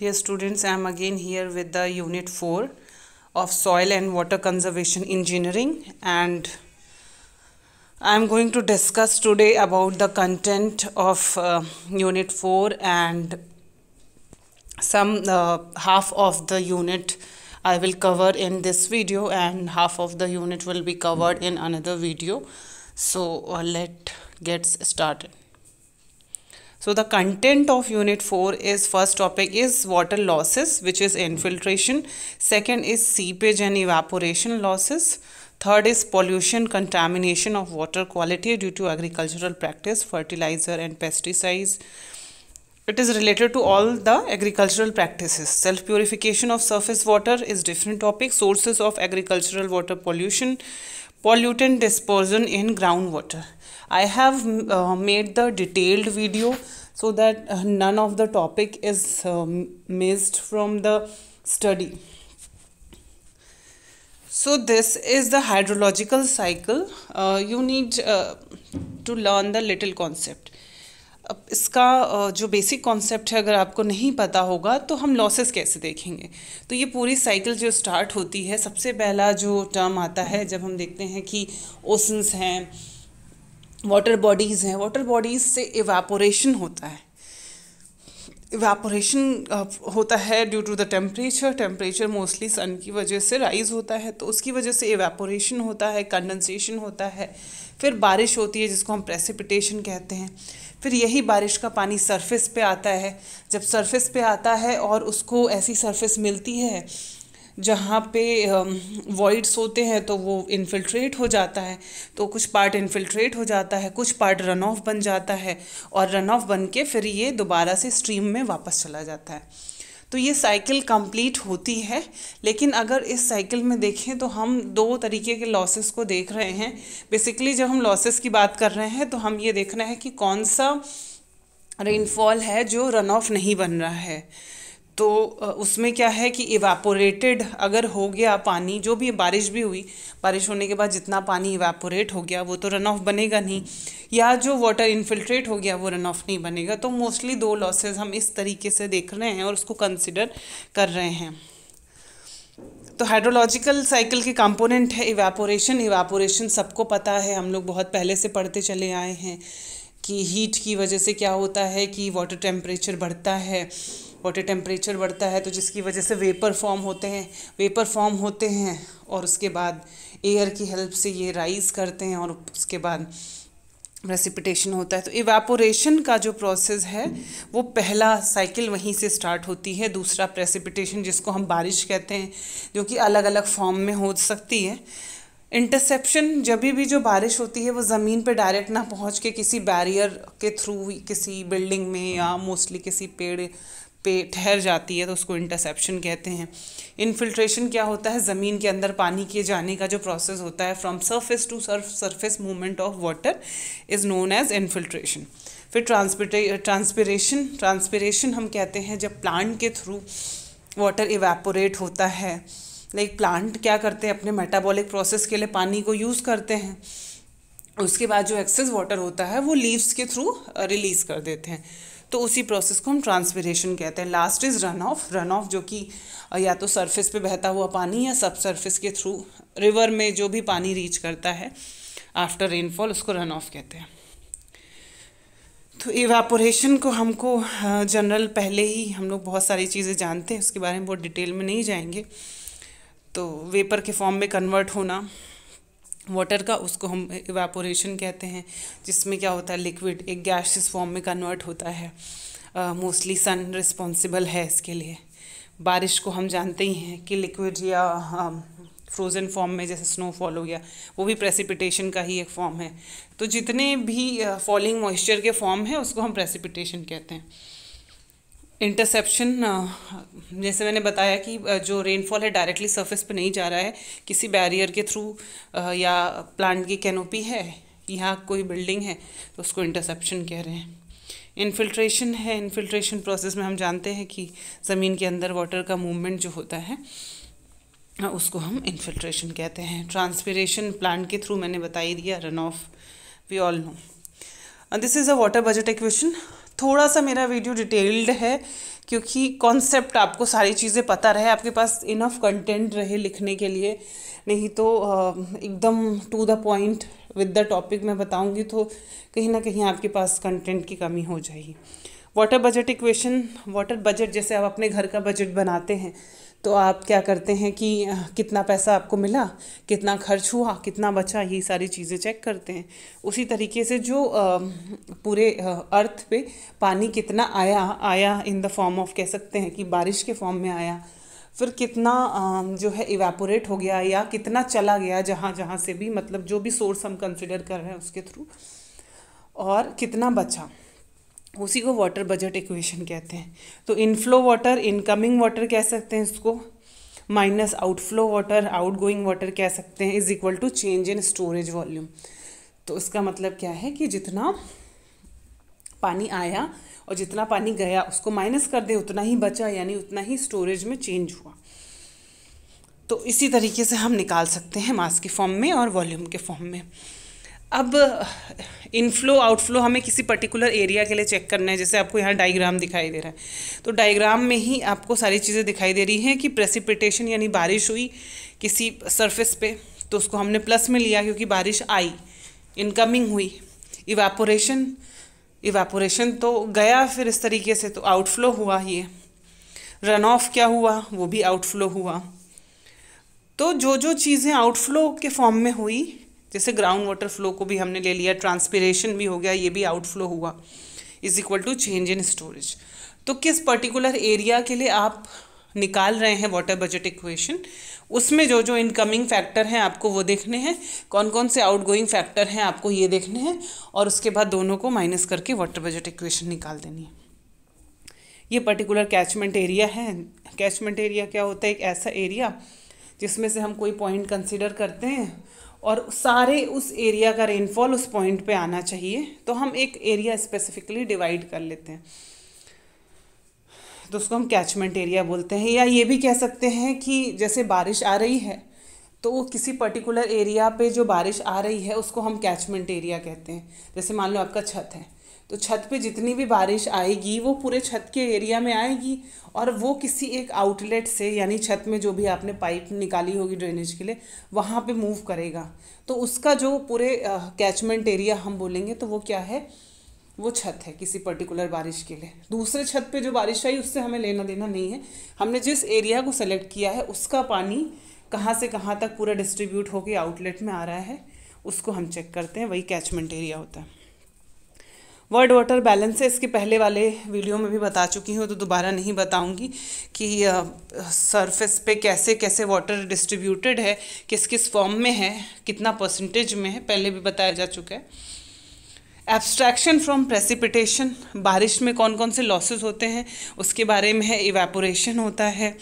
Dear students, I am again here with the unit 4 of soil and water conservation engineering and I am going to discuss today about the content of uh, unit 4 and some uh, half of the unit I will cover in this video and half of the unit will be covered in another video. So uh, let get started. So the content of unit 4 is first topic is water losses which is infiltration. Second is seepage and evaporation losses. Third is pollution contamination of water quality due to agricultural practice, fertilizer and pesticides. It is related to all the agricultural practices. Self-purification of surface water is different topic. Sources of agricultural water pollution pollutant dispersion in groundwater. I have uh, made the detailed video so that none of the topic is um, missed from the study so this is the hydrological cycle uh, you need uh, to learn the little concept अब इसका जो basic concept है अगर आपको नहीं पता होगा तो हम लॉसेस कैसे देखेंगे तो ये पूरी साइकिल जो स्टार्ट होती है सबसे पहला जो टर्म आता है जब हम देखते हैं कि ओसन्स हैं वाटर बॉडीज़ हैं वाटर बॉडीज़ से इवेपोरेशन होता है इवेपोरेशन uh, होता है due to the temperature temperature mostly sun की वजह से राइज़ होता है तो उसकी वजह से इवेपोरेशन होता है कंडेंसेशन होता है फिर बारिश होती है जिसको हम प्रेसिपिटेशन कहते हैं फिर यही बारिश का पानी सरफेस पे आता है जब सरफेस पे आता है और उसको ऐसी सरफेस मिलती है जहाँ पे वॉइड्स होते हैं तो वो इन्फिल्ट्रेट हो जाता है तो कुछ पार्ट इन्फिल्ट्रेट हो जाता है कुछ पार्ट रन ऑफ बन जाता है और रन ऑफ बन के फिर ये दोबारा से स्ट्रीम में वापस चला जाता है तो ये साइकिल कंप्लीट होती है लेकिन अगर इस साइकिल में देखें तो हम दो तरीके के लॉसेस को देख रहे हैं बेसिकली जब हम लॉसेस की बात कर रहे हैं तो हम ये देखना है कि कौन सा रेनफॉल है जो रन ऑफ नहीं बन रहा है तो उसमें क्या है कि इवेपोरेटेड अगर हो गया पानी जो भी बारिश भी हुई बारिश होने के बाद जितना पानी इवापोरेट हो गया वो तो रन ऑफ बनेगा नहीं या जो वाटर इन्फिल्ट्रेट हो गया वो रन ऑफ नहीं बनेगा तो मोस्टली दो लॉसेज हम इस तरीके से देख रहे हैं और उसको कंसिडर कर रहे हैं तो हाइड्रोलॉजिकल साइकिल के कंपोनेंट है इवेपोरेशन इवेपोरेशन सबको पता है हम लोग बहुत पहले से पढ़ते चले आए हैं कि हीट की वजह से क्या होता है कि वाटर टेम्परेचर बढ़ता है वाटर टेम्परेचर बढ़ता है तो जिसकी वजह से वेपर फॉर्म होते हैं वेपर फॉर्म होते हैं और उसके बाद एयर की हेल्प से ये राइज़ करते हैं और उसके बाद रेसिपिटेशन होता है तो इवेपोरेशन का जो प्रोसेस है वो पहला साइकिल वहीं से स्टार्ट होती है दूसरा प्रेसिपिटेशन जिसको हम बारिश कहते हैं जो कि अलग अलग फॉर्म में हो सकती है इंटरसेप्शन जब भी जो बारिश होती है वो ज़मीन पे डायरेक्ट ना पहुंच के किसी बैरियर के थ्रू किसी बिल्डिंग में या मोस्टली किसी पेड़ पे ठहर जाती है तो उसको इंटरसेप्शन कहते हैं इनफिल्ट्रेशन क्या होता है ज़मीन के अंदर पानी के जाने का जो प्रोसेस होता है from surface to surf surface movement of water is known as infiltration फिर ट्रांसपिटे ट्रांसपिरेशन ट्रांसपिरेशन हम कहते हैं जब प्लांट के थ्रू वाटर इवेपोरेट होता है लाइक प्लांट क्या करते हैं अपने मेटाबॉलिक प्रोसेस के लिए पानी को यूज़ करते हैं उसके बाद जो एक्सेस वाटर होता है वो लीव्स के थ्रू रिलीज़ कर देते हैं तो उसी प्रोसेस को हम ट्रांसपेरेशन कहते हैं last is run off run off जो कि या तो सरफेस पे बहता हुआ पानी या सब सरफेस के थ्रू रिवर में जो भी पानी रीच करता है आफ्टर रेनफॉल उसको रन ऑफ कहते हैं तो इवापोरेशन को हमको जनरल पहले ही हम लोग बहुत सारी चीज़ें जानते हैं उसके बारे में बहुत डिटेल में नहीं जाएंगे तो वेपर के फॉर्म में कन्वर्ट होना वाटर का उसको हम इवेपोरेशन कहते हैं जिसमें क्या होता है लिक्विड एक गैसियस फॉर्म में कन्वर्ट होता है मोस्टली सन रिस्पॉन्सिबल है इसके लिए बारिश को हम जानते ही हैं कि लिक्विड या फ्रोज़न फॉर्म में जैसे स्नोफॉल हो गया वो भी प्रेसिपिटेशन का ही एक फॉर्म है तो जितने भी फॉलिंग मॉइस्चर के फॉर्म हैं उसको हम प्रेसिपिटेशन कहते हैं इंटरसेप्शन uh, जैसे मैंने बताया कि uh, जो रेनफॉल है डायरेक्टली सरफेस पे नहीं जा रहा है किसी बैरियर के थ्रू uh, या प्लांट की कैनोपी है या कोई बिल्डिंग है तो उसको इंटरसेप्शन कह रहे हैं इनफिल्ट्रेशन है इनफिल्ट्रेशन प्रोसेस में हम जानते हैं कि ज़मीन के अंदर वाटर का मूवमेंट जो होता है उसको हम इन्फिल्ट्रेशन कहते हैं ट्रांसपीरेशन प्लांट के थ्रू मैंने बता ही दिया run off we all know this is a water budget equation थोड़ा सा मेरा वीडियो डिटेल्ड है क्योंकि कॉन्सेप्ट आपको सारी चीज़ें पता रहे आपके पास इनफ कंटेंट रहे लिखने के लिए नहीं तो एकदम to the point with the topic मैं बताऊंगी तो कहीं ना कहीं आपके पास कंटेंट की कमी हो जाएगी water budget equation water budget जैसे आप अपने घर का बजट बनाते हैं तो आप क्या करते हैं कि कितना पैसा आपको मिला कितना खर्च हुआ कितना बचा ये सारी चीज़ें चेक करते हैं उसी तरीके से जो पूरे अर्थ पे पानी कितना आया आया इन द फॉर्म ऑफ कह सकते हैं कि बारिश के फॉर्म में आया फिर कितना जो है इवेपोरेट हो गया या कितना चला गया जहाँ जहाँ से भी मतलब जो भी सोर्स हम कंसिडर कर रहे हैं उसके थ्रू और कितना बचा उसी को वाटर बजट इक्वेशन कहते हैं तो इनफ्लो वाटर इनकमिंग वाटर कह सकते हैं इसको minus outflow water out going water कह सकते हैं is equal to change in storage volume तो इसका मतलब क्या है कि जितना पानी आया और जितना पानी गया उसको माइनस कर दे उतना ही बचा यानी उतना ही स्टोरेज में चेंज हुआ तो इसी तरीके से हम निकाल सकते हैं मास के फॉर्म में और वॉल्यूम के फॉर्म में अब इनफ्लो आउटफ्लो हमें किसी पर्टिकुलर एरिया के लिए चेक करना है जैसे आपको यहाँ डायग्राम दिखाई दे रहा है तो डायग्राम में ही आपको सारी चीज़ें दिखाई दे रही हैं कि प्रेसिपिटेशन यानी बारिश हुई किसी सरफेस पे तो उसको हमने प्लस में लिया क्योंकि बारिश आई इनकमिंग हुई इवापोरेशन इवापोरेशन तो गया फिर इस तरीके से तो आउटफ्लो हुआ ये रन ऑफ क्या हुआ वो भी आउटफ्लो हुआ तो जो जो चीज़ें आउटफ्लो के फॉर्म में हुई जैसे ग्राउंड वाटर फ्लो को भी हमने ले लिया ट्रांसपीरेशन भी हो गया ये भी आउटफ्लो हुआ is equal to change in storage तो किस पर्टिकुलर एरिया के लिए आप निकाल रहे हैं वाटर बजट इक्वेशन उसमें जो जो इनकमिंग फैक्टर हैं आपको वो देखने हैं कौन कौन से आउटगोइंग फैक्टर हैं आपको ये देखने हैं और उसके बाद दोनों को माइनस करके वाटर बजट इक्वेशन निकाल देनी है ये पर्टिकुलर कैचमेंट एरिया है कैचमेंट एरिया क्या होता है एक ऐसा एरिया जिसमें से हम कोई पॉइंट कंसिडर करते हैं और सारे उस एरिया का रेनफॉल उस पॉइंट पे आना चाहिए तो हम एक एरिया स्पेसिफिकली डिवाइड कर लेते हैं तो उसको हम कैचमेंट एरिया बोलते हैं या ये भी कह सकते हैं कि जैसे बारिश आ रही है तो वो किसी पर्टिकुलर एरिया पे जो बारिश आ रही है उसको हम कैचमेंट एरिया कहते हैं जैसे मान लो आपका छत है तो छत पे जितनी भी बारिश आएगी वो पूरे छत के एरिया में आएगी और वो किसी एक आउटलेट से यानी छत में जो भी आपने पाइप निकाली होगी ड्रेनेज के लिए वहाँ पे मूव करेगा तो उसका जो पूरे कैचमेंट एरिया हम बोलेंगे तो वो क्या है वो छत है किसी पर्टिकुलर बारिश के लिए दूसरे छत पे जो बारिश आई उससे हमें लेना देना नहीं है हमने जिस एरिया को सेलेक्ट किया है उसका पानी कहाँ से कहाँ तक पूरा डिस्ट्रीब्यूट होकर आउटलेट में आ रहा है उसको हम चेक करते हैं वही कैचमेंट एरिया होता है वर्ड वाटर बैलेंस है इसके पहले वाले वीडियो में भी बता चुकी हूँ तो दोबारा नहीं बताऊँगी कि सरफेस पे कैसे कैसे वाटर डिस्ट्रीब्यूटेड है किस किस फॉर्म में है कितना परसेंटेज में है पहले भी बताया जा चुका है एब्स्ट्रैक्शन फ्रॉम प्रेसिपिटेशन बारिश में कौन कौन से लॉसेस होते हैं उसके बारे में है इवेपोरेशन होता है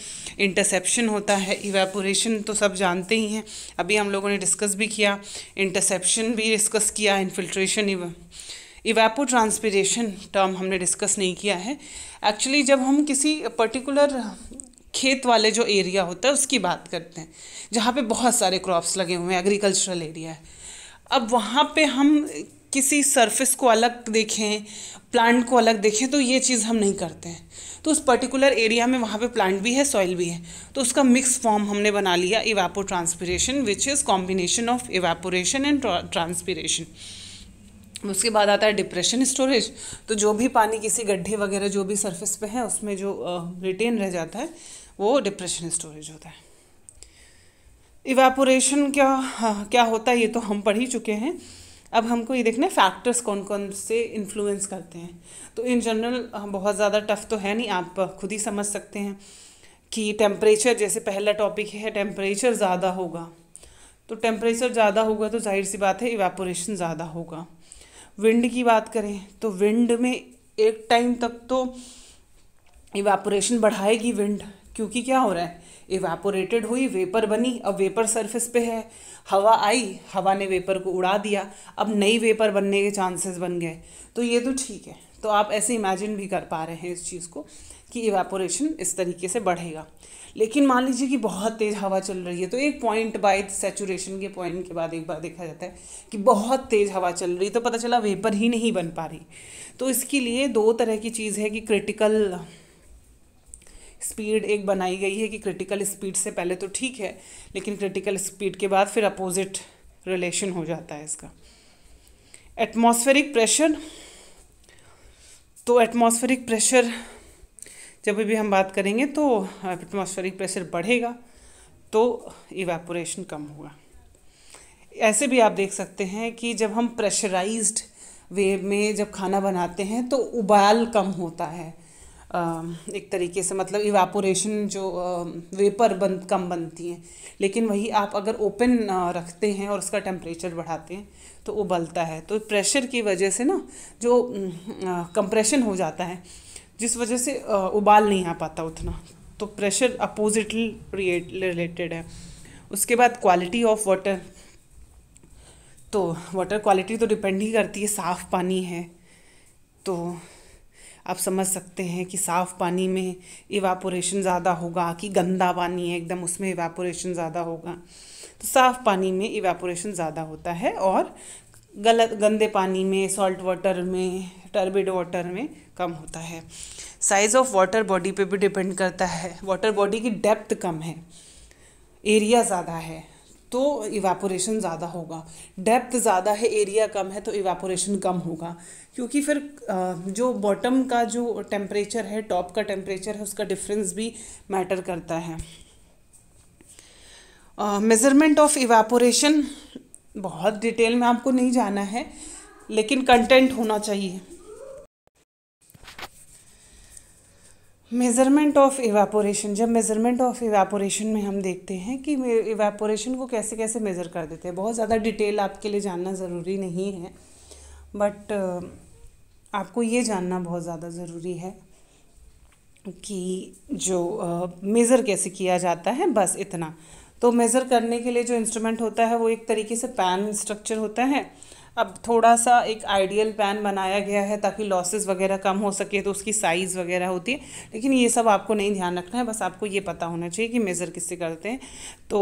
इंटरसेप्शन होता है इवेपोरेशन तो सब जानते ही हैं अभी हम लोगों ने डिस्कस भी किया इंटरसेप्शन भी डिस्कस किया इन्फिल्ट्रेशन इवेपो ट्रांसपीरेशन टर्म हमने डिस्कस नहीं किया है एक्चुअली जब हम किसी पर्टिकुलर खेत वाले जो एरिया होता है उसकी बात करते हैं जहाँ पे बहुत सारे क्रॉप्स लगे हुए हैं एग्रीकल्चरल एरिया है अब वहाँ पे हम किसी सरफेस को अलग देखें प्लांट को अलग देखें तो ये चीज़ हम नहीं करते हैं तो उस पर्टिकुलर एरिया में वहाँ पे प्लांट भी है सॉइल भी है तो उसका मिक्स फॉर्म हमने बना लिया evapotranspiration which is combination of evaporation and transpiration उसके बाद आता है डिप्रेशन स्टोरेज तो जो भी पानी किसी गड्ढे वगैरह जो भी सरफेस पे है उसमें जो रिटेन रह जाता है वो डिप्रेशन स्टोरेज होता है इवेपोरेशन क्या हाँ, क्या होता है ये तो हम पढ़ ही चुके हैं अब हमको ये देखना है फैक्टर्स कौन कौन से इन्फ्लुएंस करते हैं तो इन जनरल बहुत ज़्यादा टफ तो है नहीं आप खुद ही समझ सकते हैं कि टेम्परेचर जैसे पहला टॉपिक है टेम्परेचर ज़्यादा होगा तो टेम्परेचर ज़्यादा होगा तो जाहिर सी बात है इवेपोरेशन ज़्यादा होगा विंड की बात करें तो विंड में एक टाइम तक तो इवेपोरेशन बढ़ाएगी विंड क्योंकि क्या हो रहा है इवेपोरेटेड हुई वेपर बनी अब वेपर सरफेस पे है हवा आई हवा ने वेपर को उड़ा दिया अब नई वेपर बनने के चांसेस बन गए तो ये तो ठीक है तो आप ऐसे इमेजिन भी कर पा रहे हैं इस चीज़ को कि इवेपोरेशन इस तरीके से बढ़ेगा लेकिन मान लीजिए कि बहुत तेज़ हवा चल रही है तो एक पॉइंट बाय सेचुरेशन के पॉइंट के बाद एक बार देखा जाता है कि बहुत तेज़ हवा चल रही है तो पता चला वेपर ही नहीं बन पा रही तो इसके लिए दो तरह की चीज़ है कि क्रिटिकल स्पीड एक बनाई गई है कि क्रिटिकल स्पीड से पहले तो ठीक है लेकिन क्रिटिकल स्पीड के बाद फिर अपोजिट रिलेशन हो जाता है इसका एटमॉस्फेरिक प्रेशर तो एटमॉस्फेरिक प्रेशर जब भी हम बात करेंगे तो एटमॉस्फेरिक प्रेशर बढ़ेगा तो इवेपोरेशन कम होगा ऐसे भी आप देख सकते हैं कि जब हम प्रेशराइज्ड वे में जब खाना बनाते हैं तो उबाल कम होता है एक तरीके से मतलब इवेपोरेशन जो वेपर बन कम बनती हैं लेकिन वही आप अगर ओपन रखते हैं और उसका टेम्परेचर बढ़ाते हैं तो उबलता है तो प्रेशर की वजह से ना जो कंप्रेशन हो जाता है जिस वजह से उबाल नहीं आ पाता उतना तो प्रेशर अपोजिट रिलेटेड है उसके बाद क्वालिटी ऑफ वाटर तो वाटर क्वालिटी तो डिपेंड ही करती है साफ़ पानी है तो आप समझ सकते हैं कि साफ़ पानी में इवापोरेशन ज़्यादा होगा कि गंदा पानी है एकदम उसमें इवापोरेशन ज़्यादा होगा तो साफ़ पानी में इवापोरेशन ज़्यादा होता है और गलत गंदे पानी में सॉल्ट वाटर में टर्बिड वाटर में कम होता है साइज़ ऑफ वाटर बॉडी पे भी डिपेंड करता है वाटर बॉडी की डेप्थ कम है एरिया ज़्यादा है तो इवेपोरेशन ज़्यादा होगा डेप्थ ज़्यादा है एरिया कम है तो इवेपोरेशन कम होगा क्योंकि फिर जो बॉटम का जो टेम्परेचर है टॉप का टेम्परेचर है उसका डिफरेंस भी मैटर करता है मेज़रमेंट ऑफ इवेपोरेशन बहुत डिटेल में आपको नहीं जाना है लेकिन कंटेंट होना चाहिए मेज़रमेंट ऑफ इवेपोरेशन जब मेज़रमेंट ऑफ इवेपोरेशन में हम देखते हैं कि इवेपोरेशन को कैसे कैसे मेज़र कर देते हैं बहुत ज़्यादा डिटेल आपके लिए जानना ज़रूरी नहीं है बट uh, आपको ये जानना बहुत ज़्यादा ज़रूरी है कि जो मेज़र uh, कैसे किया जाता है बस इतना तो मेज़र करने के लिए जो इंस्ट्रूमेंट होता है वो एक तरीके से पैन स्ट्रक्चर होता है अब थोड़ा सा एक आइडियल पैन बनाया गया है ताकि लॉसेस वगैरह कम हो सके तो उसकी साइज़ वगैरह होती है लेकिन ये सब आपको नहीं ध्यान रखना है बस आपको ये पता होना चाहिए कि मेज़र किससे करते हैं तो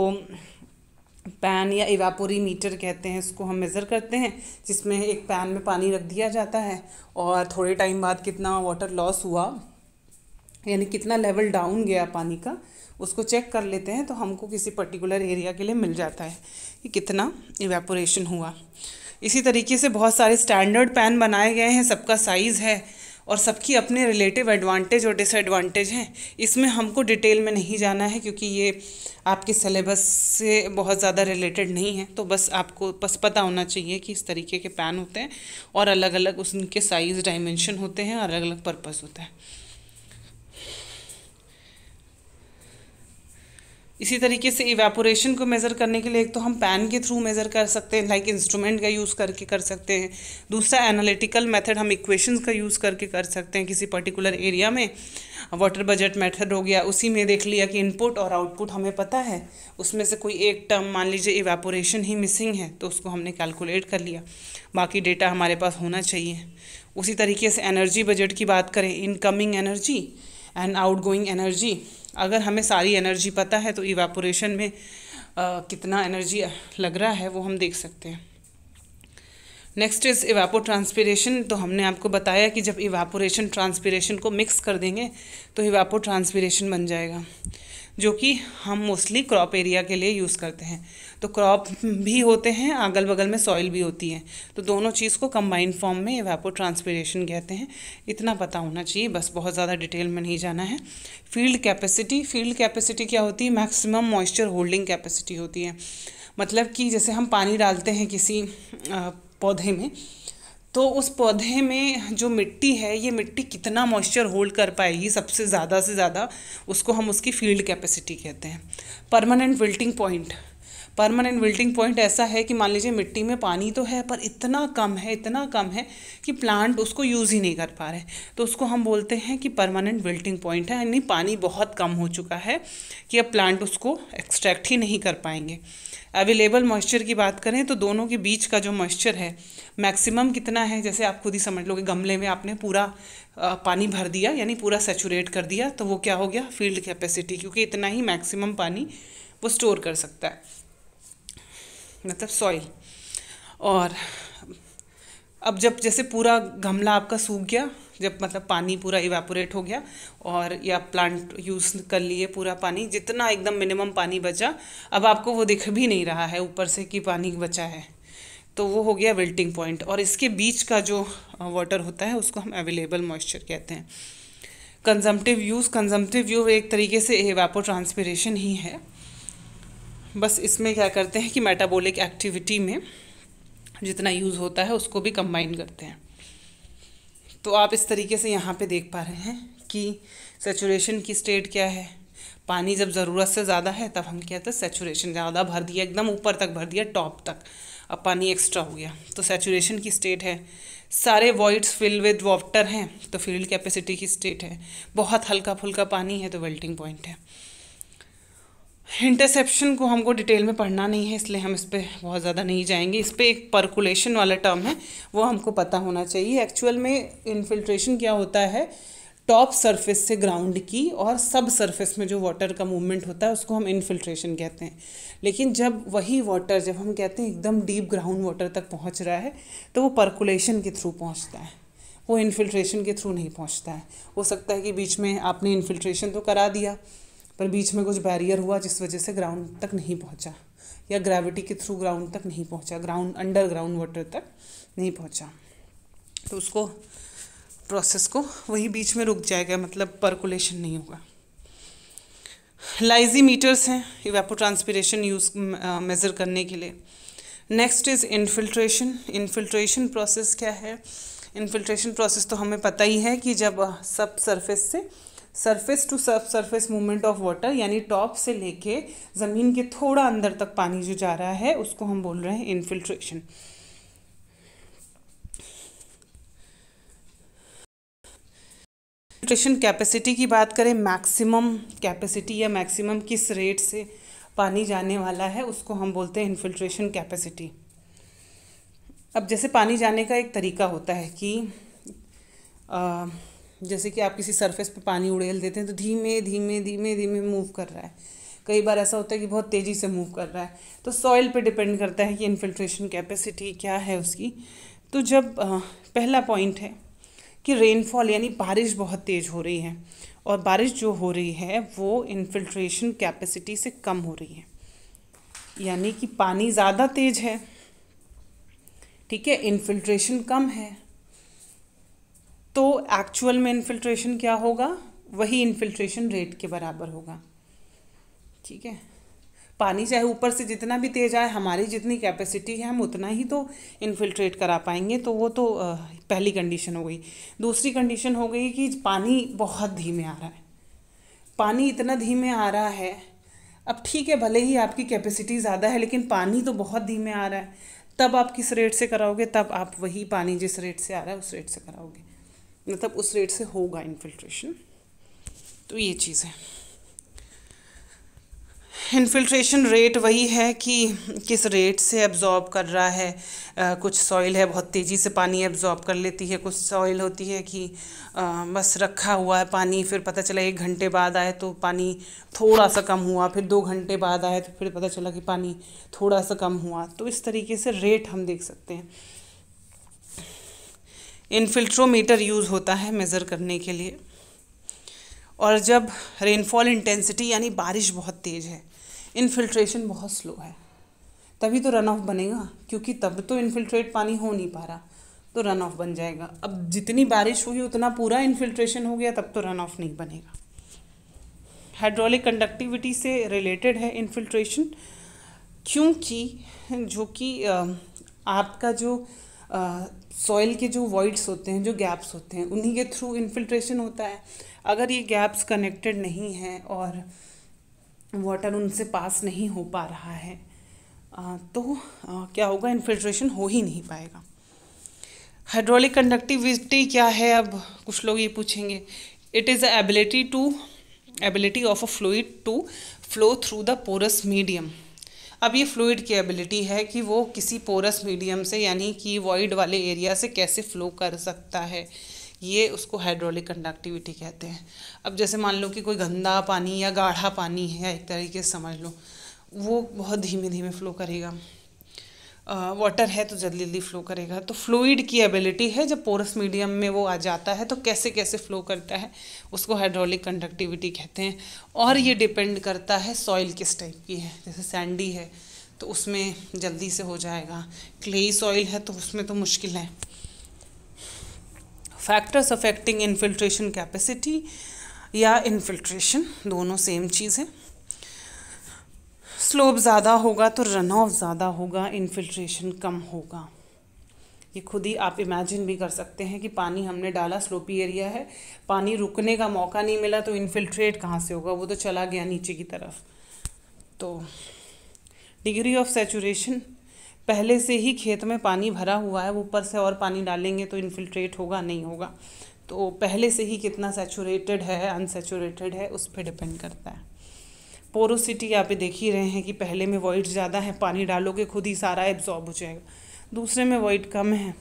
पैन या इवापोरी मीटर कहते हैं इसको हम मेज़र करते हैं जिसमें एक पैन में पानी रख दिया जाता है और थोड़े टाइम बाद कितना वाटर लॉस हुआ यानी कितना लेवल डाउन गया पानी का उसको चेक कर लेते हैं तो हमको किसी पर्टिकुलर एरिया के लिए मिल जाता है कि कितना इवेपोरेशन हुआ इसी तरीके से बहुत सारे स्टैंडर्ड पैन बनाए गए हैं सबका साइज़ है और सबकी अपने रिलेटिव एडवांटेज और डिसएडवांटेज हैं इसमें हमको डिटेल में नहीं जाना है क्योंकि ये आपके सिलेबस से बहुत ज़्यादा रिलेटेड नहीं है तो बस आपको बस पता होना चाहिए कि इस तरीके के पैन होते हैं और अलग अलग उनके साइज़ डायमेंशन होते हैं अलग अलग पर्पज़ होता है इसी तरीके से इवेपोरेशन को मेज़र करने के लिए एक तो हम पैन के थ्रू मेज़र कर सकते हैं लाइक इंस्ट्रूमेंट का यूज़ करके कर सकते हैं दूसरा एनालिटिकल मेथड हम इक्वेशंस का यूज़ करके कर सकते हैं किसी पर्टिकुलर एरिया में वाटर बजट मेथड हो गया उसी में देख लिया कि इनपुट और आउटपुट हमें पता है उसमें से कोई एक टर्म मान लीजिए इवेपोरेशन ही मिसिंग है तो उसको हमने कैलकुलेट कर लिया बाकी डेटा हमारे पास होना चाहिए उसी तरीके से एनर्जी बजट की बात करें incoming energy and going energy अगर हमें सारी एनर्जी पता है तो इवापोरेशन में आ, कितना एनर्जी लग रहा है वो हम देख सकते हैं नेक्स्ट इज़ इवापो ट्रांसपीरेशन तो हमने आपको बताया कि जब इवापोरेशन ट्रांसपीरेशन को मिक्स कर देंगे तो इवापो ट्रांसपीरेशन बन जाएगा जो कि हम मोस्टली क्रॉप एरिया के लिए यूज़ करते हैं तो क्रॉप भी होते हैं अगल बगल में सॉइल भी होती है तो दोनों चीज़ को कम्बाइन फॉर्म में एवेपो ट्रांसपीरेशन कहते हैं इतना पता होना चाहिए बस बहुत ज़्यादा डिटेल में नहीं जाना है फील्ड कैपेसिटी फील्ड कैपेसिटी क्या होती है मैक्सिमम मॉइस्चर होल्डिंग कैपेसिटी होती है मतलब कि जैसे हम पानी डालते हैं किसी पौधे में तो उस पौधे में जो मिट्टी है ये मिट्टी कितना मॉइस्चर होल्ड कर पाएगी सबसे ज़्यादा से ज़्यादा उसको हम उसकी फील्ड कैपेसिटी कहते हैं permanent wilting point permanent wilting point ऐसा है कि मान लीजिए मिट्टी में पानी तो है पर इतना कम है इतना कम है कि प्लांट उसको यूज़ ही नहीं कर पा रहे तो उसको हम बोलते हैं कि परमानेंट विल्टिंग पॉइंट है यानी पानी बहुत कम हो चुका है कि अब प्लांट उसको एक्सट्रैक्ट ही नहीं कर पाएंगे अवेलेबल मॉइस्चर की बात करें तो दोनों के बीच का जो मॉइस्चर है मैक्सिमम कितना है जैसे आप खुद ही समझ लो कि गमले में आपने पूरा पानी भर दिया यानी पूरा सेचूरेट कर दिया तो वो क्या हो गया फील्ड कैपेसिटी क्योंकि इतना ही मैक्सिमम पानी वो स्टोर कर सकता है मतलब सॉइल और अब जब जैसे पूरा गमला आपका सूख गया जब मतलब पानी पूरा इवेपोरेट हो गया और या प्लांट यूज़ कर लिए पूरा पानी जितना एकदम मिनिमम पानी बचा अब आपको वो दिख भी नहीं रहा है ऊपर से कि पानी बचा है तो वो हो गया विल्टिंग पॉइंट और इसके बीच का जो वाटर होता है उसको हम अवेलेबल मॉइस्चर कहते हैं कंजम्पटिव यूज़ कंजम्पटिव यू एक तरीके से एवापो ट्रांसपीरेशन ही है बस इसमें क्या करते हैं कि मेटाबॉलिक एक्टिविटी में जितना यूज़ होता है उसको भी कंबाइन करते हैं तो आप इस तरीके से यहाँ पे देख पा रहे हैं कि सेचुरेशन की स्टेट क्या है पानी जब ज़रूरत से ज़्यादा है तब हम कहते हैं सेचुरेशन ज़्यादा भर दिया एकदम ऊपर तक भर दिया टॉप तक अब पानी एक्स्ट्रा हो गया तो सेचुरेशन की स्टेट है सारे वॉइड्स फिल विद वाटर हैं तो फील्ड कैपेसिटी की स्टेट है बहुत हल्का फुल्का पानी है तो वेल्टिंग पॉइंट है इंटरसेप्शन को हमको डिटेल में पढ़ना नहीं है इसलिए हम इस पर बहुत ज़्यादा नहीं जाएंगे इस पर एक परकुलेशन वाला टर्म है वो हमको पता होना चाहिए एक्चुअल में इनफिल्ट्रेशन क्या होता है टॉप सरफेस से ग्राउंड की और सब सरफेस में जो वाटर का मूवमेंट होता है उसको हम इनफिल्ट्रेशन कहते हैं लेकिन जब वही वाटर जब हम कहते हैं एकदम डीप ग्राउंड वाटर तक पहुंच रहा है तो वो परकुलेशन के थ्रू पहुंचता है वो इन्फिल्ट्रेशन के थ्रू नहीं पहुंचता है हो सकता है कि बीच में आपने इन्फिल्ट्रेशन तो करा दिया पर बीच में कुछ बैरियर हुआ जिस वजह से ग्राउंड तक नहीं पहुंचा या ग्रेविटी के थ्रू ग्राउंड तक नहीं पहुंचा ग्राउंड अंडरग्राउंड वाटर तक नहीं पहुंचा तो उसको प्रोसेस को वही बीच में रुक जाएगा मतलब परकुलेशन नहीं होगा लाइजी मीटर्स हैं वेपो ट्रांसपीरेशन यूज मेज़र करने के लिए next is infiltration infiltration process क्या है इनफिल्ट्रेशन प्रोसेस तो हमें पता ही है कि जब सब सरफेस से surface to surf surface movement of water यानी टॉप से लेके ज़मीन के थोड़ा अंदर तक पानी जो जा रहा है उसको हम बोल रहे हैं इनफिल्ट्रेशन फिल्ट्रेशन कैपेसिटी की बात करें मैक्सिमम कैपेसिटी या मैक्सिमम किस रेट से पानी जाने वाला है उसको हम बोलते हैं इनफिल्ट्रेशन कैपेसिटी अब जैसे पानी जाने का एक तरीका होता है कि आ, जैसे कि आप किसी सरफेस पे पानी उड़ेल देते हैं तो धीमे धीमे धीमे धीमे मूव कर रहा है कई बार ऐसा होता है कि बहुत तेज़ी से मूव कर रहा है तो सॉइल पे डिपेंड करता है कि इन्फिल्ट्रेशन कैपेसिटी क्या है उसकी तो जब पहला पॉइंट है कि रेनफॉल यानी बारिश बहुत तेज़ हो रही है और बारिश जो हो रही है वो इन्फिल्ट्रेशन कैपेसिटी से कम हो रही है यानी कि पानी ज़्यादा तेज़ है ठीक है इन्फिल्ट्रेशन कम है तो एक्चुअल में इन्फिल्ट्रेशन क्या होगा वही इन्फिल्ट्रेशन रेट के बराबर होगा ठीक है पानी चाहे ऊपर से जितना भी तेज आए हमारी जितनी कैपेसिटी है हम उतना ही तो इन्फिल्ट्रेट करा पाएंगे तो वो तो पहली कंडीशन हो गई दूसरी कंडीशन हो गई कि पानी बहुत धीमे आ रहा है पानी इतना धीमे आ रहा है अब ठीक है भले ही आपकी कैपेसिटी ज़्यादा है लेकिन पानी तो बहुत धीमे आ रहा है तब आप किस रेट से कराओगे तब आप वही पानी जिस रेट से आ रहा है उस रेट से कराओगे मतलब उस रेट से होगा इनफिल्ट्रेशन तो ये चीज़ है इनफिल्ट्रेशन रेट वही है कि किस रेट से एब्ज़ॉर्ब कर रहा है आ, कुछ सॉइल है बहुत तेज़ी से पानी एब्ज़ॉर्ब कर लेती है कुछ सॉइल होती है कि आ, बस रखा हुआ है पानी फिर पता चला एक घंटे बाद आए तो पानी थोड़ा सा कम हुआ फिर दो घंटे बाद आए तो फिर पता चला कि पानी थोड़ा सा कम हुआ तो इस तरीके से रेट हम देख सकते हैं इनफिल्ट्रोमीटर यूज़ होता है मेज़र करने के लिए और जब रेनफॉल इंटेंसिटी यानी बारिश बहुत तेज़ है इनफिल्ट्रेशन बहुत स्लो है तभी तो रन ऑफ बनेगा क्योंकि तब तो इनफिल्ट्रेट पानी हो नहीं पा रहा तो रन ऑफ बन जाएगा अब जितनी बारिश हुई उतना पूरा इन्फिल्ट्रेशन हो गया तब तो रन ऑफ नहीं बनेगा हाइड्रोलिक कंडक्टिविटी से रिलेटेड है इन्फिल्ट्रेशन क्योंकि जो कि आपका जो सॉइल के जो वॉइड्स होते हैं जो गैप्स होते हैं उन्हीं के थ्रू इन्फिल्ट्रेशन होता है अगर ये गैप्स कनेक्टेड नहीं हैं और वाटर उनसे पास नहीं हो पा रहा है आ, तो आ, क्या होगा इन्फिल्ट्रेशन हो ही नहीं पाएगा हाइड्रोलिक कंडक्टिविटी क्या है अब कुछ लोग ये पूछेंगे it is ability to ability of a fluid to flow through the porous medium अब ये फ्लूड की एबिलिटी है कि वो किसी पोरस मीडियम से यानी कि वॉइड वाले एरिया से कैसे फ्लो कर सकता है ये उसको हाइड्रोलिक कंडक्टिविटी कहते हैं अब जैसे मान लो कि कोई गंदा पानी या गाढ़ा पानी है एक तरीके से समझ लो वो बहुत धीमे धीमे फ्लो करेगा वाटर है तो जल्दी जल्दी फ्लो करेगा तो फ्लूइड की एबिलिटी है जब पोरस मीडियम में वो आ जाता है तो कैसे कैसे फ्लो करता है उसको हाइड्रोलिक कंडक्टिविटी कहते हैं और ये डिपेंड करता है सॉइल किस टाइप की है जैसे सैंडी है तो उसमें जल्दी से हो जाएगा क्लेई सॉइल है तो उसमें तो मुश्किल है फैक्टर्स अफेक्टिंग इन्फिल्ट्रेशन कैपेसिटी या इन्फिल्ट्रेशन दोनों सेम चीज़ है स्लोप ज़्यादा होगा तो रन ऑफ ज़्यादा होगा इन्फिल्ट्रेशन कम होगा ये खुद ही आप इमेजिन भी कर सकते हैं कि पानी हमने डाला स्लोपी एरिया है पानी रुकने का मौका नहीं मिला तो इन्फिल्ट्रेट कहाँ से होगा वो तो चला गया नीचे की तरफ तो डिग्री ऑफ सेचुरेशन पहले से ही खेत में पानी भरा हुआ है ऊपर से और पानी डालेंगे तो इन्फिल्ट्रेट होगा नहीं होगा तो पहले से ही कितना सेचुरेटेड है अनसेचुरेटेड है उस पर डिपेंड करता है पोरोसिटी यहाँ पे देख ही रहे हैं कि पहले में वॉइड ज़्यादा है पानी डालोगे खुद ही सारा एब्जॉर्ब हो जाएगा दूसरे में वॉइड कम है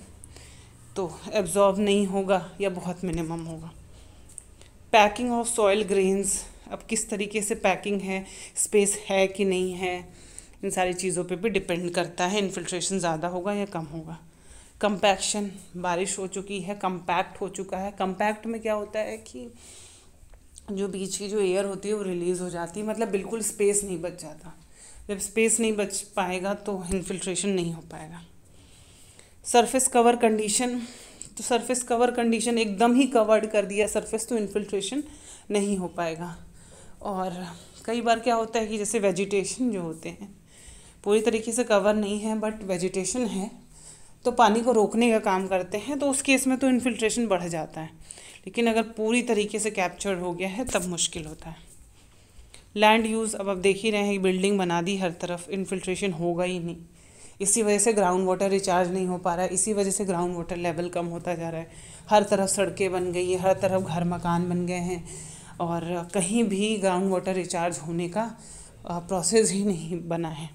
तो एब्जॉर्ब नहीं होगा या बहुत मिनिमम होगा पैकिंग ऑफ सॉयल ग्रेन्स अब किस तरीके से पैकिंग है स्पेस है कि नहीं है इन सारी चीज़ों पे भी डिपेंड करता है इन्फिल्ट्रेशन ज़्यादा होगा या कम होगा कंपैक्शन बारिश हो चुकी है कंपैक्ट हो चुका है कंपैक्ट में क्या होता है कि जो बीच की जो एयर होती है वो रिलीज़ हो जाती है मतलब बिल्कुल स्पेस नहीं बच जाता जब स्पेस नहीं बच पाएगा तो इन्फिल्ट्रेशन नहीं हो पाएगा सरफेस कवर कंडीशन तो सरफेस कवर कंडीशन एकदम ही कवर्ड कर दिया सरफेस तो इन्फिल्ट्रेशन नहीं हो पाएगा और कई बार क्या होता है कि जैसे वेजिटेशन जो होते हैं पूरी तरीके से कवर नहीं है बट वेजिटेशन है तो पानी को रोकने का काम करते हैं तो उस केस में तो इन्फिल्ट्रेशन बढ़ जाता है लेकिन अगर पूरी तरीके से कैप्चर हो गया है तब मुश्किल होता है लैंड यूज़ अब आप देख ही रहे हैं बिल्डिंग बना दी हर तरफ इन्फिल्ट्रेशन होगा ही नहीं इसी वजह से ग्राउंड वाटर रिचार्ज नहीं हो पा रहा है इसी वजह से ग्राउंड वाटर लेवल कम होता जा रहा है हर तरफ सड़कें बन गई है हर तरफ घर मकान बन गए हैं और कहीं भी ग्राउंड वाटर रिचार्ज होने का प्रोसेस ही नहीं बना है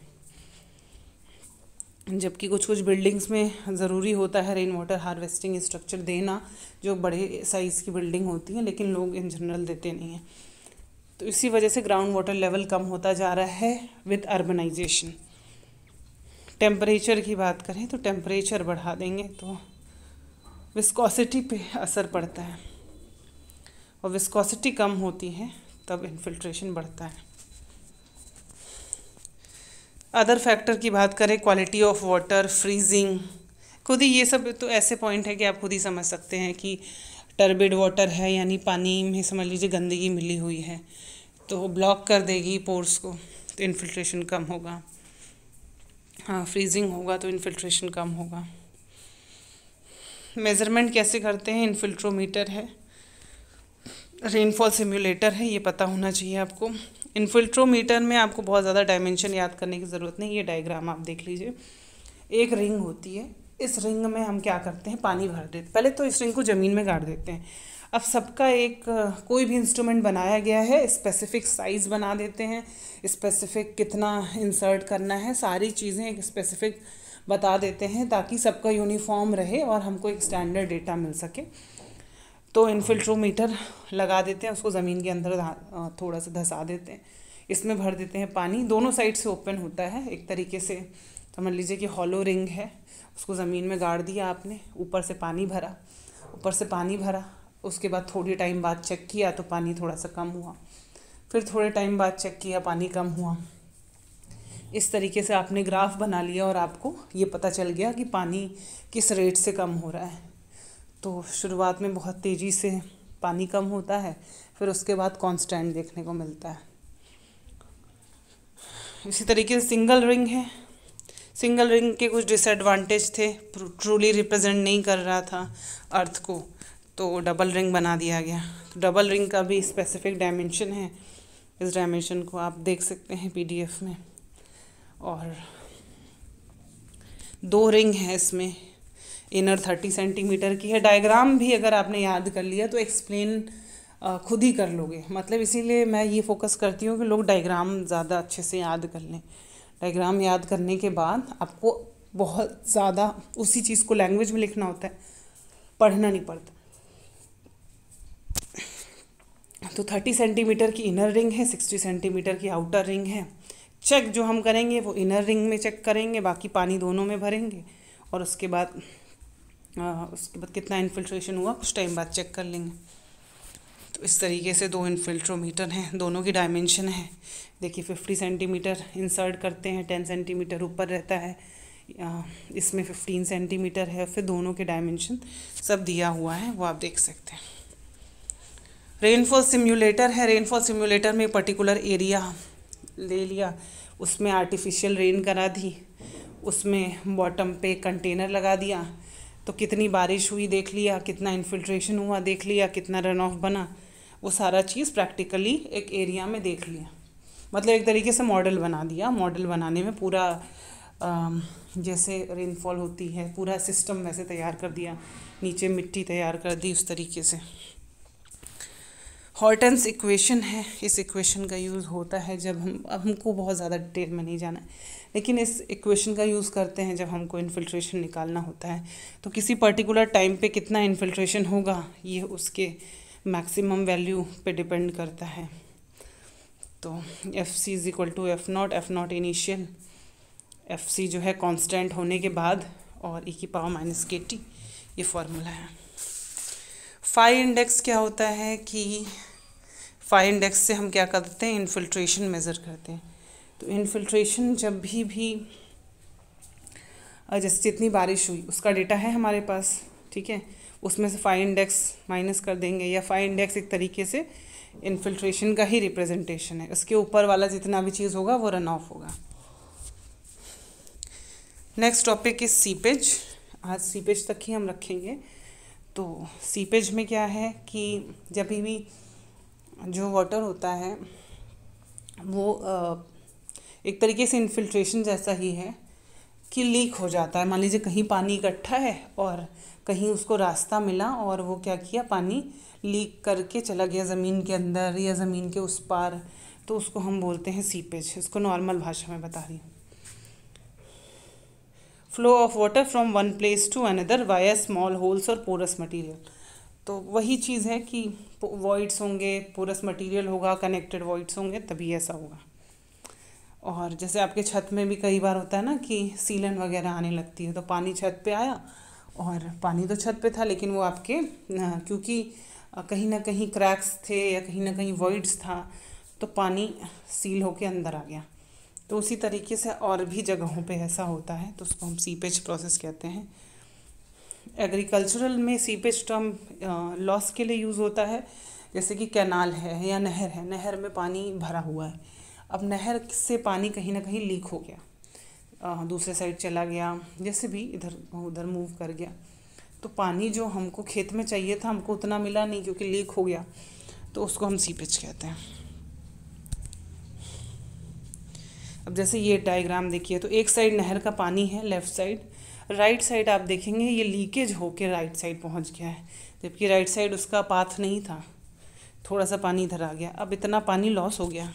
जबकि कुछ कुछ बिल्डिंग्स में ज़रूरी होता है रेन वाटर हारवेस्टिंग स्ट्रक्चर देना जो बड़े साइज़ की बिल्डिंग होती हैं लेकिन लोग इन जनरल देते नहीं हैं तो इसी वजह से ग्राउंड वाटर लेवल कम होता जा रहा है विद अर्बनाइजेशन टेम्परेचर की बात करें तो टेम्परेचर बढ़ा देंगे तो विस्कोसिटी पे असर पड़ता है और विस्कोसिटी कम होती है तब इन्फिल्ट्रेशन बढ़ता है अदर फैक्टर की बात करें क्वालिटी ऑफ वाटर फ्रीजिंग खुद ही ये सब तो ऐसे पॉइंट है कि आप खुद ही समझ सकते हैं कि टर्बिड वाटर है यानी पानी में समझ लीजिए गंदगी मिली हुई है तो ब्लॉक कर देगी पोर्स को तो इन्फिल्ट्रेशन कम होगा हाँ फ्रीजिंग होगा तो इन्फिल्ट्रेशन कम होगा मेज़रमेंट कैसे करते हैं इन्फिल्ट्रोमीटर है रेनफॉल सिम्युलेटर है ये पता होना चाहिए आपको इन्फिल्ट्रोमीटर में आपको बहुत ज़्यादा डायमेंशन याद करने की ज़रूरत नहीं ये डायग्राम आप देख लीजिए एक रिंग होती है इस रिंग में हम क्या करते हैं पानी भर देते पहले तो इस रिंग को ज़मीन में गाड़ देते हैं अब सबका एक कोई भी इंस्ट्रूमेंट बनाया गया है स्पेसिफिक साइज़ बना देते हैं स्पेसिफिक कितना इंसर्ट करना है सारी चीज़ें एक स्पेसिफिक बता देते हैं ताकि सबका यूनिफॉर्म रहे और हमको एक स्टैंडर्ड डेटा मिल सके तो इन्फिल्ट्रोमीटर लगा देते हैं उसको ज़मीन के अंदर थोड़ा सा धंसा देते हैं इसमें भर देते हैं पानी दोनों साइड से ओपन होता है एक तरीके से समझ लीजिए कि हॉलो रिंग है उसको ज़मीन में गाड़ दिया आपने ऊपर से पानी भरा ऊपर से पानी भरा उसके बाद थोड़ी टाइम बाद चेक किया तो पानी थोड़ा सा कम हुआ फिर थोड़े टाइम बाद चेक किया पानी कम हुआ इस तरीके से आपने ग्राफ बना लिया और आपको ये पता चल गया कि पानी किस रेट से कम हो रहा है तो शुरुआत में बहुत तेज़ी से पानी कम होता है फिर उसके बाद कॉन्स्टेंट देखने को मिलता है इसी तरीके से सिंगल रिंग है सिंगल रिंग के कुछ डिसएडवांटेज थे ट्रूली रिप्रेजेंट नहीं कर रहा था अर्थ को तो डबल रिंग बना दिया गया तो डबल रिंग का भी स्पेसिफिक डायमेंशन है इस डायमेंशन को आप देख सकते हैं पीडीएफ में और दो रिंग है इसमें इनर थर्टी सेंटीमीटर की है डायग्राम भी अगर आपने याद कर लिया तो एक्सप्लेन खुद ही कर लोगे मतलब इसीलिए मैं ये फोकस करती हूँ कि लोग डायग्राम ज़्यादा अच्छे से याद कर लें डायग्राम याद करने के बाद आपको बहुत ज़्यादा उसी चीज़ को लैंग्वेज में लिखना होता है पढ़ना नहीं पड़ता तो थर्टी सेंटीमीटर की इनर रिंग है सिक्सटी सेंटीमीटर की आउटर रिंग है चेक जो हम करेंगे वो इनर रिंग में चेक करेंगे बाकी पानी दोनों में भरेंगे और उसके बाद उसके बाद कितना इन्फिल्ट्रेशन हुआ कुछ टाइम बाद चेक कर लेंगे तो इस तरीके से दो इन्फिल्ट्रोमीटर हैं दोनों की डायमेंशन है देखिए फिफ्टी सेंटीमीटर इंसर्ट करते हैं टेन सेंटीमीटर ऊपर रहता है इसमें फिफ्टीन सेंटीमीटर है फिर दोनों के डायमेंशन सब दिया हुआ है वो आप देख सकते हैं रेनफॉल सिम्यूलेटर है रेनफॉल सिम्यूलेटर में पर्टिकुलर एरिया ले लिया उसमें आर्टिफिशियल रेन करा दी उसमें बॉटम पे कंटेनर लगा दिया तो कितनी बारिश हुई देख लिया कितना इन्फिल्ट्रेशन हुआ देख लिया कितना रन ऑफ बना वो सारा चीज़ प्रैक्टिकली एक एरिया में देख लिया मतलब एक तरीके से मॉडल बना दिया मॉडल बनाने में पूरा जैसे रेनफॉल होती है पूरा सिस्टम वैसे तैयार कर दिया नीचे मिट्टी तैयार कर दी उस तरीके से हॉर्टन्स इक्वेशन है इस इक्वेशन का यूज़ होता है जब हम अब हमको बहुत ज़्यादा डिटेल में नहीं जाना है लेकिन इस इक्वेशन का यूज़ करते हैं जब हमको इन्फिल्ट्रेशन निकालना होता है तो किसी पर्टिकुलर टाइम पे कितना इन्फिल्ट्रेशन होगा ये उसके मैक्सिमम वैल्यू पे डिपेंड करता है तो F C is equal to F naught F naught initial F C जो है कांस्टेंट होने के बाद और ई e की पावर माइनस के टी ये फार्मूला है फाइव इंडेक्स क्या होता है कि फाइव इंडेक्स से हम क्या करते हैं इन्फिल्ट्रेशन मेज़र करते हैं तो इनफिल्ट्रेशन जब भी भी जैसे जितनी बारिश हुई उसका डेटा है हमारे पास ठीक है उसमें से फाइव इंडेक्स माइनस कर देंगे या फाइव इंडेक्स एक तरीके से इन्फिल्ट्रेशन का ही रिप्रेजेंटेशन है उसके ऊपर वाला जितना भी चीज़ होगा वो रन ऑफ होगा नेक्स्ट टॉपिक इज सीपेज आज सीपेज तक ही हम रखेंगे तो सीपेज में क्या है कि जब भी जो वाटर होता है वो एक तरीके से इन्फिल्ट्रेशन जैसा ही है कि लीक हो जाता है मान लीजिए कहीं पानी इकट्ठा है और कहीं उसको रास्ता मिला और वो क्या किया पानी लीक करके चला गया ज़मीन के अंदर या ज़मीन के उस पार तो उसको हम बोलते हैं सीपेज इसको नॉर्मल भाषा में बता रही हूँ flow of water from one place to another via small holes और पोरस मटेरियल तो वही चीज़ है कि वॉइड्स होंगे पोरस मटेरियल होगा कनेक्टेड वॉइड्स होंगे तभी ऐसा होगा और जैसे आपके छत में भी कई बार होता है ना कि सीलन वगैरह आने लगती है तो पानी छत पे आया और पानी तो छत पे था लेकिन वो आपके क्योंकि कहीं ना कहीं क्रैक्स थे या कहीं ना कहीं वॉइड्स था तो पानी सील होके अंदर आ गया तो उसी तरीके से और भी जगहों पे ऐसा होता है तो उसको हम सीपेज प्रोसेस कहते हैं एग्रीकल्चरल में सीपेज टर्म लॉस के लिए यूज़ होता है जैसे कि कैनाल है या नहर है नहर में पानी भरा हुआ है अब नहर से पानी कहीं ना कहीं लीक हो गया दूसरे साइड चला गया जैसे भी इधर उधर मूव कर गया तो पानी जो हमको खेत में चाहिए था हमको उतना मिला नहीं क्योंकि लीक हो गया तो उसको हम सीपेज कहते हैं अब जैसे ये डायग्राम देखिए तो एक साइड नहर का पानी है लेफ़्ट साइड राइट साइड आप देखेंगे ये लीकेज होकर राइट साइड पहुंच गया है जबकि राइट साइड उसका पाथ नहीं था थोड़ा सा पानी इधर आ गया अब इतना पानी लॉस हो गया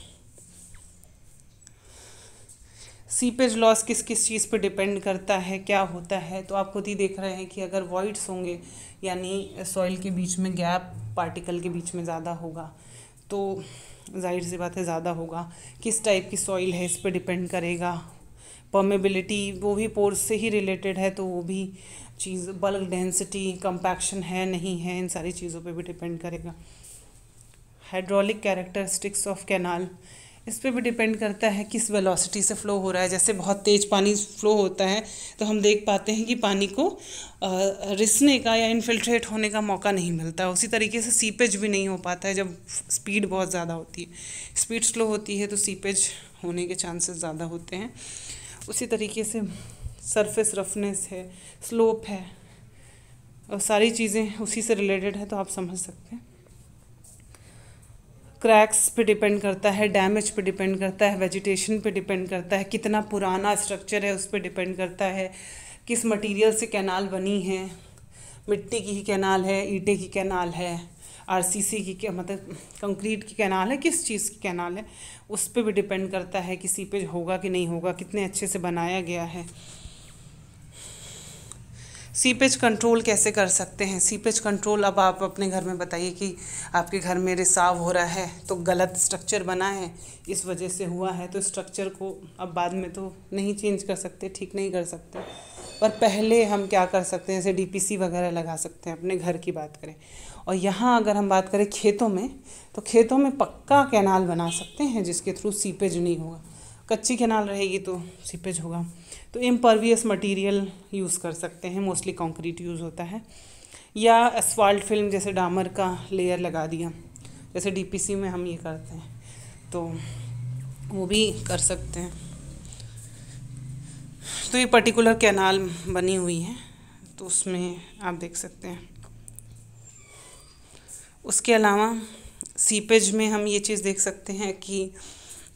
सीपेज लॉस किस किस चीज़ पे डिपेंड करता है क्या होता है तो आप खुद ही देख रहे हैं कि अगर वॉइड्स होंगे यानी सॉइल के बीच में गैप पार्टिकल के बीच में ज़्यादा होगा तो जाहिर सी बात है ज़्यादा होगा किस टाइप की सॉइल है इस पर डिपेंड करेगा परमेबिलिटी वो भी पोर्स से ही रिलेटेड है तो वो भी चीज़ बल्क डेंसिटी कंपैक्शन है नहीं है इन सारी चीज़ों पे भी डिपेंड करेगा हाइड्रोलिक कैरेक्टरिस्टिक्स ऑफ कैनाल इस पर भी डिपेंड करता है किस वेलोसिटी से फ़्लो हो रहा है जैसे बहुत तेज़ पानी फ़्लो होता है तो हम देख पाते हैं कि पानी को रिसने का या इन्फिल्ट्रेट होने का मौका नहीं मिलता उसी तरीके से सीपेज भी नहीं हो पाता है जब स्पीड बहुत ज़्यादा होती है स्पीड स्लो होती है तो सीपेज होने के चांसेस ज़्यादा होते हैं उसी तरीके से सरफेस रफनेस है स्लोप है और सारी चीज़ें उसी से रिलेटेड है तो आप समझ सकते हैं क्रैक्स पे डिपेंड करता है डैमेज पे डिपेंड करता है वेजिटेशन पे डिपेंड करता है कितना पुराना स्ट्रक्चर है उस पर डिपेंड करता है किस मटेरियल से कैनाल बनी है मिट्टी की ही कैनाल है ईटे की कैनाल है आरसीसी की क्या मतलब कंक्रीट की कैनाल है किस चीज़ की कैनाल है उस पर भी डिपेंड करता है कि सीपेज होगा कि नहीं होगा कितने अच्छे से बनाया गया है सीपेज कंट्रोल कैसे कर सकते हैं सीपेज कंट्रोल अब आप अपने घर में बताइए कि आपके घर में रिसाव हो रहा है तो गलत स्ट्रक्चर बना है इस वजह से हुआ है तो स्ट्रक्चर को अब बाद में तो नहीं चेंज कर सकते ठीक नहीं कर सकते पर पहले हम क्या कर सकते हैं जैसे डीपीसी वगैरह लगा सकते हैं अपने घर की बात करें और यहाँ अगर हम बात करें खेतों में तो खेतों में पक्का कैनाल बना सकते हैं जिसके थ्रू सीपेज नहीं होगा कच्ची कैनाल रहेगी तो सिपेज होगा तो इम्परवियस मटेरियल यूज़ कर सकते हैं मोस्टली कंक्रीट यूज़ होता है या एसवाल्ट फिल्म जैसे डामर का लेयर लगा दिया जैसे डीपीसी में हम ये करते हैं तो वो भी कर सकते हैं तो ये पर्टिकुलर कैनाल बनी हुई है तो उसमें आप देख सकते हैं उसके अलावा सीपेज में हम ये चीज़ देख सकते हैं कि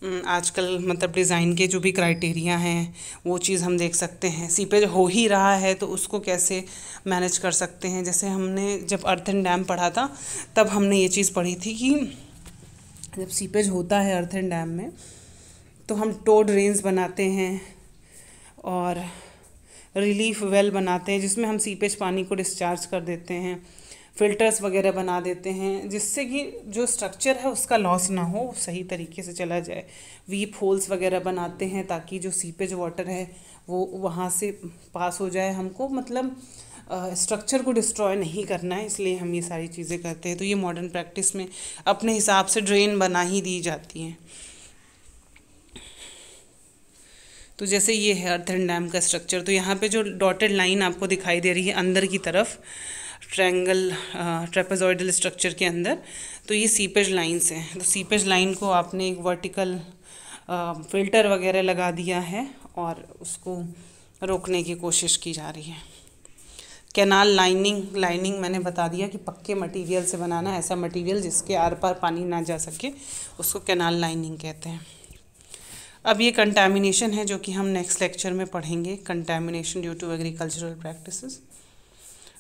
हम्म, आजकल मतलब डिज़ाइन के जो भी क्राइटेरिया हैं वो चीज़ हम देख सकते हैं सीपेज हो ही रहा है तो उसको कैसे मैनेज कर सकते हैं जैसे हमने जब अर्थन डैम पढ़ा था तब हमने ये चीज़ पढ़ी थी कि जब सीपेज होता है अर्थन डैम में तो हम टोड रेंज बनाते हैं और रिलीफ वेल बनाते हैं जिसमें हम सीपेज पानी को डिस्चार्ज कर देते हैं फिल्टर्स वगैरह बना देते हैं जिससे कि जो स्ट्रक्चर है उसका लॉस ना हो सही तरीके से चला जाए वीप होल्स वगैरह बनाते हैं ताकि जो सीपेज वाटर है वो वहाँ से पास हो जाए हमको मतलब स्ट्रक्चर uh, को डिस्ट्रॉय नहीं करना है इसलिए हम ये सारी चीज़ें करते हैं तो ये मॉडर्न प्रैक्टिस में अपने हिसाब से ड्रेन बना ही दी जाती हैं तो जैसे ये है अर्थन डैम का स्ट्रक्चर तो यहाँ पे जो डॉटेड लाइन आपको दिखाई दे रही है अंदर की तरफ ट्रैंगल ट्रेपेजॉइडल स्ट्रक्चर के अंदर तो ये सीपेज लाइन्स हैं तो सीपेज लाइन को आपने एक वर्टिकल फिल्टर uh, वगैरह लगा दिया है और उसको रोकने की कोशिश की जा रही है कैनाल लाइनिंग लाइनिंग मैंने बता दिया कि पक्के मटेरियल से बनाना ऐसा मटेरियल जिसके आर पार पानी ना जा सके उसको कैनाल लाइनिंग कहते हैं अब ये कंटेमिनेशन है जो कि हम नेक्स्ट लेक्चर में पढ़ेंगे contamination due to agricultural practices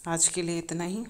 आज के लिए इतना ही